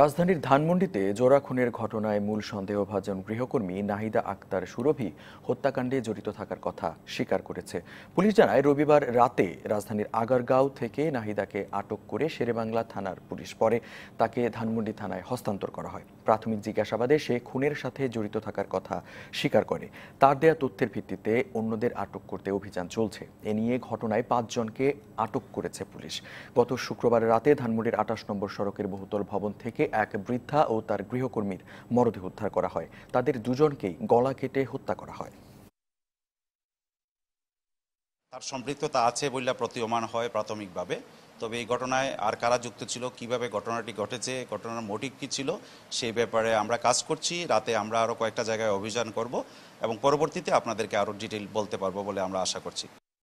রাজধানীর ধানমন্ডিতে জোড়া খুনের ঘটনায় মূল সন্দেহভাজন গৃহকর্মী নাহিদা আক্তার সুরভি হত্যাকাণ্ডে জড়িত থাকার কথা স্বীকার করেছে পুলিশ জানায় রবিবার রাতে রাজধানীর আগারগাঁও থেকে নাহিদাকে আটক করে শেরেবাংলা থানার পুলিশ পরে তাকে ধানমন্ডি থানায় হস্তান্তর করা হয় প্রাথমিক জিজ্ঞাসাবাদে সে খুনের সাথে জড়িত থাকার কথা স্বীকার করে তার দেয়া তথ্যের ভিত্তিতে অন্যদের আটক করতে অভিযান চলছে এ নিয়ে ঘটনায় পাঁচজনকে আটক করেছে পুলিশ গত শুক্রবার রাতে ধানমন্ডির আটাশ নম্বর সড়কের বহুতল ভবন থেকে থেকে এক বৃদ্ধা ও তার গৃহকর্মীর মরদেহ উদ্ধার করা হয় তাদের দুজনকেই গলা কেটে হত্যা করা হয় তার সম্পৃক্ততা আছে বলে প্রতীয়মান হয় প্রাথমিকভাবে তবে এই ঘটনায় আর কারা যুক্ত ছিল কিভাবে ঘটনাটি ঘটেছে ঘটনার মোটিভ কী ছিল সেই ব্যাপারে আমরা কাজ করছি রাতে আমরা আরও কয়েকটা জায়গায় অভিযান করব এবং পরবর্তীতে আপনাদেরকে আরও ডিটেল বলতে পারবো বলে আমরা আশা করছি